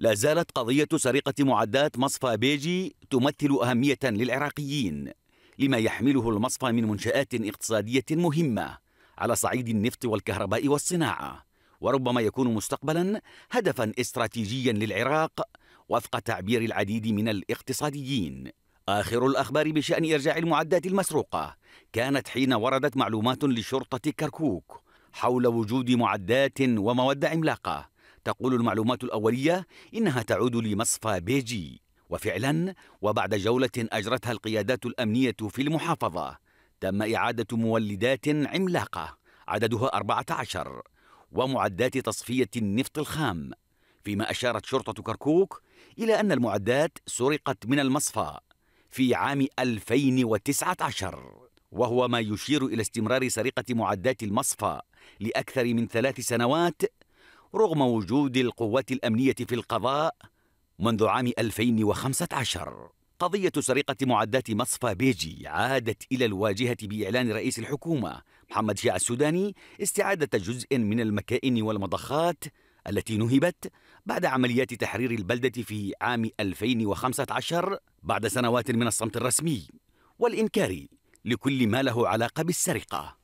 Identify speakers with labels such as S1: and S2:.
S1: لا زالت قضية سرقة معدات مصفى بيجي تمثل أهمية للعراقيين لما يحمله المصفى من منشآت اقتصادية مهمة على صعيد النفط والكهرباء والصناعة وربما يكون مستقبلا هدفا استراتيجيا للعراق وفق تعبير العديد من الاقتصاديين آخر الأخبار بشأن إرجاع المعدات المسروقة كانت حين وردت معلومات لشرطة كركوك حول وجود معدات ومواد عملاقة تقول المعلومات الأولية إنها تعود لمصفى بيجي وفعلا وبعد جولة أجرتها القيادات الأمنية في المحافظة تم إعادة مولدات عملاقة عددها 14 ومعدات تصفية النفط الخام فيما أشارت شرطة كركوك إلى أن المعدات سرقت من المصفى في عام 2019 وهو ما يشير إلى استمرار سرقة معدات المصفى لأكثر من ثلاث سنوات رغم وجود القوات الأمنية في القضاء منذ عام 2015 قضية سرقة معدات مصفى بيجي عادت إلى الواجهة بإعلان رئيس الحكومة محمد شيع السوداني استعادة جزء من المكائن والمضخات التي نهبت بعد عمليات تحرير البلدة في عام 2015 بعد سنوات من الصمت الرسمي والإنكار لكل ما له علاقة بالسرقة